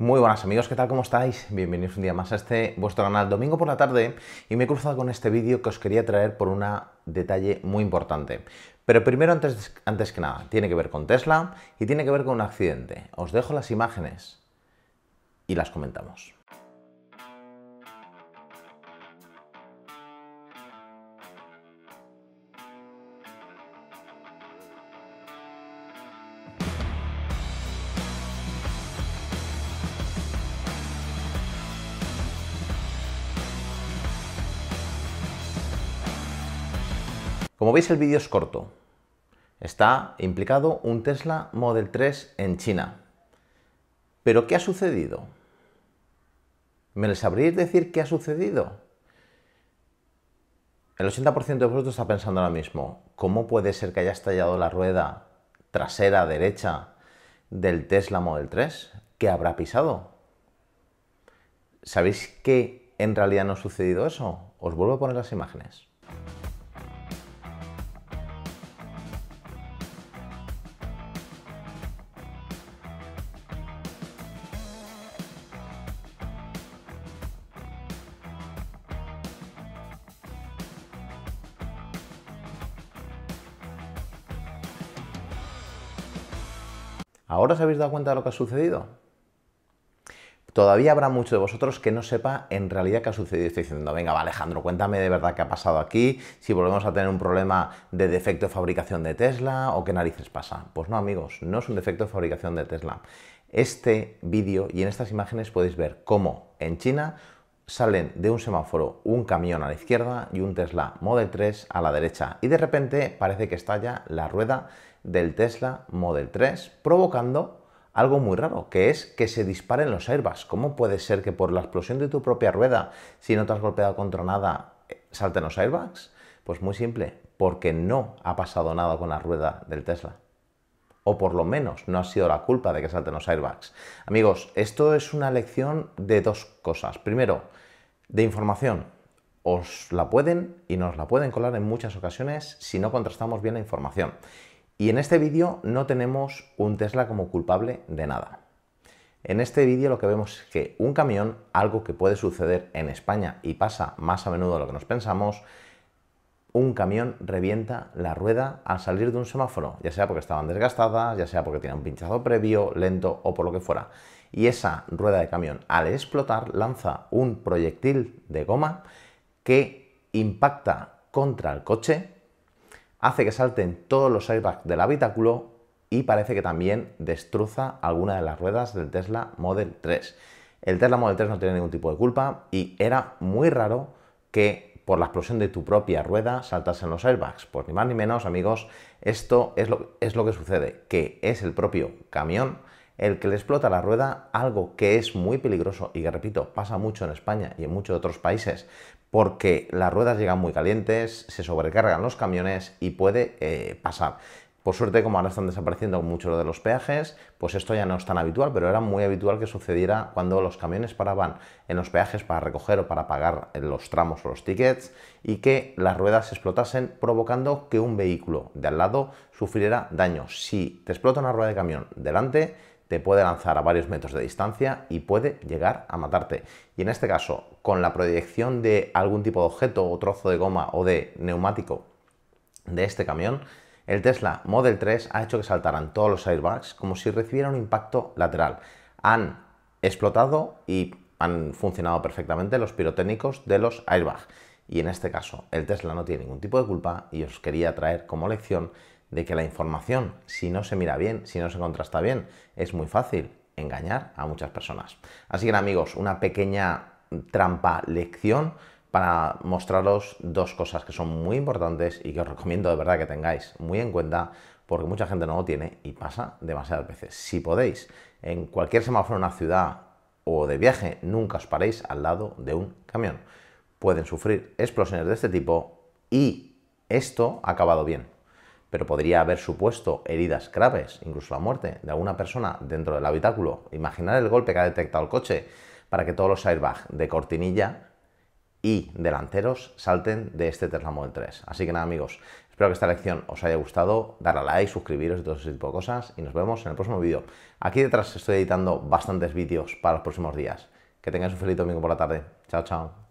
Muy buenas amigos, ¿qué tal? ¿Cómo estáis? Bienvenidos un día más a este vuestro canal domingo por la tarde y me he cruzado con este vídeo que os quería traer por un detalle muy importante. Pero primero, antes, antes que nada, tiene que ver con Tesla y tiene que ver con un accidente. Os dejo las imágenes y las comentamos. Como veis el vídeo es corto. Está implicado un Tesla Model 3 en China. ¿Pero qué ha sucedido? ¿Me les sabríais decir qué ha sucedido? El 80% de vosotros está pensando ahora mismo, ¿cómo puede ser que haya estallado la rueda trasera derecha del Tesla Model 3? ¿Qué habrá pisado? ¿Sabéis que en realidad no ha sucedido eso? Os vuelvo a poner las imágenes. ¿Ahora os habéis dado cuenta de lo que ha sucedido? Todavía habrá muchos de vosotros que no sepa en realidad qué ha sucedido. Estoy diciendo, venga, Alejandro, cuéntame de verdad qué ha pasado aquí, si volvemos a tener un problema de defecto de fabricación de Tesla o qué narices pasa. Pues no, amigos, no es un defecto de fabricación de Tesla. Este vídeo y en estas imágenes podéis ver cómo en China salen de un semáforo un camión a la izquierda y un Tesla Model 3 a la derecha y de repente parece que estalla la rueda del Tesla Model 3 provocando algo muy raro, que es que se disparen los airbags. ¿Cómo puede ser que por la explosión de tu propia rueda, si no te has golpeado contra nada, eh, salten los airbags? Pues muy simple, porque no ha pasado nada con la rueda del Tesla o por lo menos no ha sido la culpa de que salten los airbags. Amigos, esto es una lección de dos cosas. Primero, de información. Os la pueden y nos la pueden colar en muchas ocasiones si no contrastamos bien la información. Y en este vídeo no tenemos un Tesla como culpable de nada. En este vídeo lo que vemos es que un camión, algo que puede suceder en España y pasa más a menudo de lo que nos pensamos, un camión revienta la rueda al salir de un semáforo, ya sea porque estaban desgastadas, ya sea porque tenía un pinchazo previo, lento o por lo que fuera. Y esa rueda de camión al explotar lanza un proyectil de goma que impacta contra el coche, hace que salten todos los airbags del habitáculo y parece que también destruza alguna de las ruedas del Tesla Model 3. El Tesla Model 3 no tiene ningún tipo de culpa y era muy raro que por la explosión de tu propia rueda saltas en los airbags. Pues ni más ni menos, amigos, esto es lo, que sucede, que es el propio camión el que le explota la rueda, algo que es muy peligroso y que, repito, pasa mucho en España y en muchos otros países, porque las ruedas llegan muy calientes, se sobrecargan los camiones y puede eh, pasar. Por suerte, como ahora están desapareciendo muchos de los peajes, pues esto ya no es tan habitual, pero era muy habitual que sucediera cuando los camiones paraban en los peajes para recoger o para pagar los tramos o los tickets y que las ruedas explotasen provocando que un vehículo de al lado sufriera daño. Si te explota una rueda de camión delante, te puede lanzar a varios metros de distancia y puede llegar a matarte. Y en este caso, con la proyección de algún tipo de objeto o trozo de goma o de neumático de este camión, el Tesla Model 3 ha hecho que saltaran todos los airbags como si recibiera un impacto lateral. Han explotado y han funcionado perfectamente los pirotécnicos de los airbags. Y en este caso, el Tesla no tiene ningún tipo de culpa y os quería traer como lección de que la información, si no se mira bien, si no se contrasta bien, es muy fácil engañar a muchas personas. Así que amigos, una pequeña trampa lección para mostraros dos cosas que son muy importantes y que os recomiendo de verdad que tengáis muy en cuenta porque mucha gente no lo tiene y pasa demasiadas veces. Si podéis, en cualquier semáforo de una ciudad o de viaje, nunca os paréis al lado de un camión. Pueden sufrir explosiones de este tipo y esto ha acabado bien, pero podría haber supuesto heridas graves, incluso la muerte de alguna persona dentro del habitáculo. Imaginar el golpe que ha detectado el coche para que todos los airbags de cortinilla y delanteros salten de este Tesla Model 3. Así que nada amigos, espero que esta lección os haya gustado, darle a like, suscribiros y todo ese tipo de cosas y nos vemos en el próximo vídeo. Aquí detrás estoy editando bastantes vídeos para los próximos días. Que tengáis un feliz domingo por la tarde. Chao, chao.